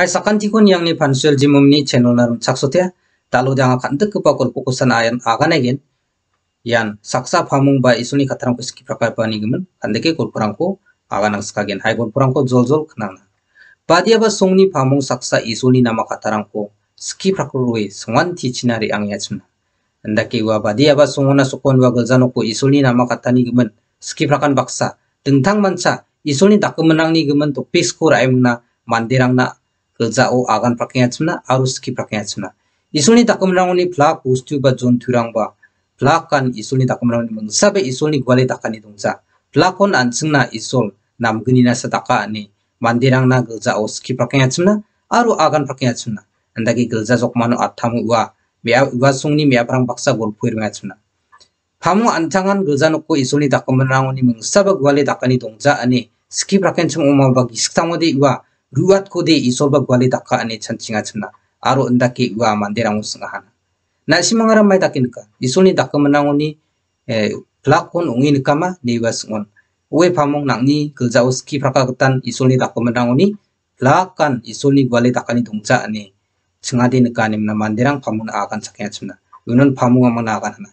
hai sakan tikun yang ni pansuel jimum ni channel narum saksotia ya. talo janga khandak kupa kolpo kusan ayan egen yan saksa pamung ba isuni katarang ko skip rakai pani kan deke khandake kurang ko ang skagen hai kurang ko zol jol khnana badia ba songni pamung saksa isuni nama katarang ko skip rakurwe songan tichinari ang yachuna ndake wa badia ba songona sokon wa galjano ko isuni nama katani gemen skip rakan baksa tentang mansa isuni menang ni gemen to raim raimna mandirang na zau agan prakian cuma arus skip prakian cuma isulni takum rangoni plak bustu ba zon turang ba plakan isulni takum rangoni mengsabe isulni gwale takani dongsa plakon an cengna isul nam gunina sataka ane ani mandirang na gelza os ki prakian cuma aru agan prakian cuma andagi gelza sok manu atamu wa mea wa sungni mea prang paksa gol puir mea cuma Pamu antangan gelza nukko isulni takum rangoni mengsabe gwale takani dongsa ane Skip rakyat cuma mau bagi sekitar modi gua ruat kode isolba gwali dakka ani chan chinga chana aro unda ki wa mandirang usenga hana na simangara mai dakinka isolni dakka manangoni eh, plak kon ungi nikama niwa sungon uwe pamong nangni gilja uski praka ketan isolni dakka manangoni plak kan isolni gwali dakani dongja ani chingade mande mana mandirang pamung akan sakya chana yunon pamung amana akan hana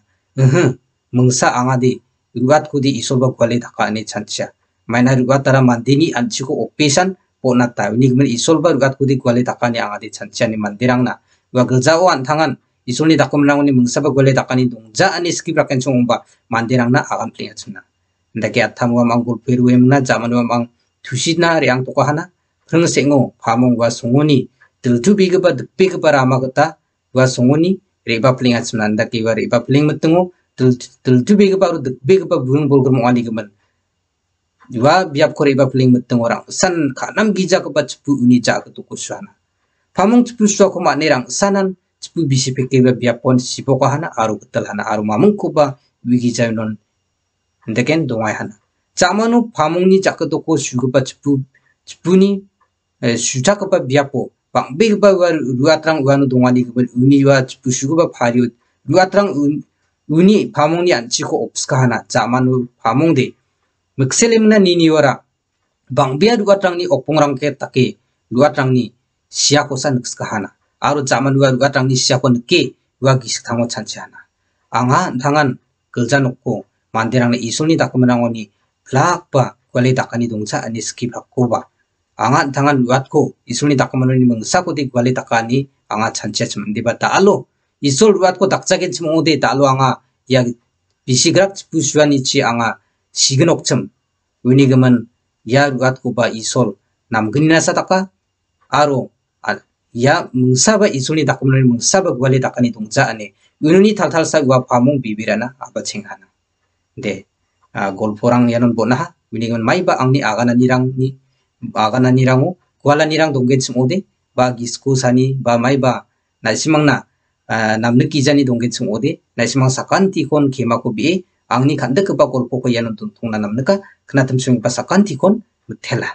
mengsa angadi ruat kode isolba gwali dakka ani chancha mainar ruat tara mandini anchiko opesan pona ta ni gmin isol ba rugat kudi gwale dakani angadi chanchani mandirangna wa gilzao antangan isolni dakumrangni mungsaba gwale dakani dungja ani skip rakan chongba mandirangna agan plinga chuna ndake athamwa manggul peruemna wa mang na riang hana hrung sengo pamong wa sungoni diltu bigba dpig parama kata wa sungoni reba plinga chuna ndake wa reba pling mutungo diltu bigba ru dpig pa burung bolgur mongani gmin yuwa biap kore iba peling meteng orang san kanam bija kebat cepu uni ja tuku suana pamung cepu suwa koma nerang sanan cepu bisi peke iba biap pon sipo hana aru ketel hana aru mamung kuba wigi jai non ndeken dongai hana jamanu pamung ni ja tuku su kebat cepu cepu ni eh, suja biap po. bang be kebat war dua terang wanu dongani kebat uni wa cepu su kebat pariut dua terang uni pamung ni an ciko opska hana jamanu pamung de mekselim na nini wara bangbia dua tang ni opongrang ke taki dua tang ni siako san kahana aro zaman dua dua tang ni siako wa dua gis tango chanchana anga dangan kelja nokko mandirang na isul ni dakumenang oni lak ba kwale takani dongsa ani skip anga dangan watko ko isul ni ni mengsa ko di kwale takani anga chancha chimandi ba ta alo isul duat ko dakcha ke ta alo anga ya bisigrak pusuani chi anga 시그녹첨 은이금은 야루갓구바 이솔 남근이나 사다까 아로 아, 야 뭉사바 이솔니 다꿈을 뭉사바 구할리 다까니 동자 안에 은은이 탈탈사 구와 파몽 비비라나 아바칭하나 네 아, 골포랑 야는 보나 은이금은 마이바 앙니 아가나니랑니 아가나니랑오 구할라니랑 동계쯤 오데 바 기스코사니 바 마이바 날씨망나 아, 남느 기자니 동계층 오디 날씨망 사칸 티콘 게마코 비에 angni kan d a ke bakol poko y a n o n tun tong nanam n a k a kana tum sung pa sakan tikon mutela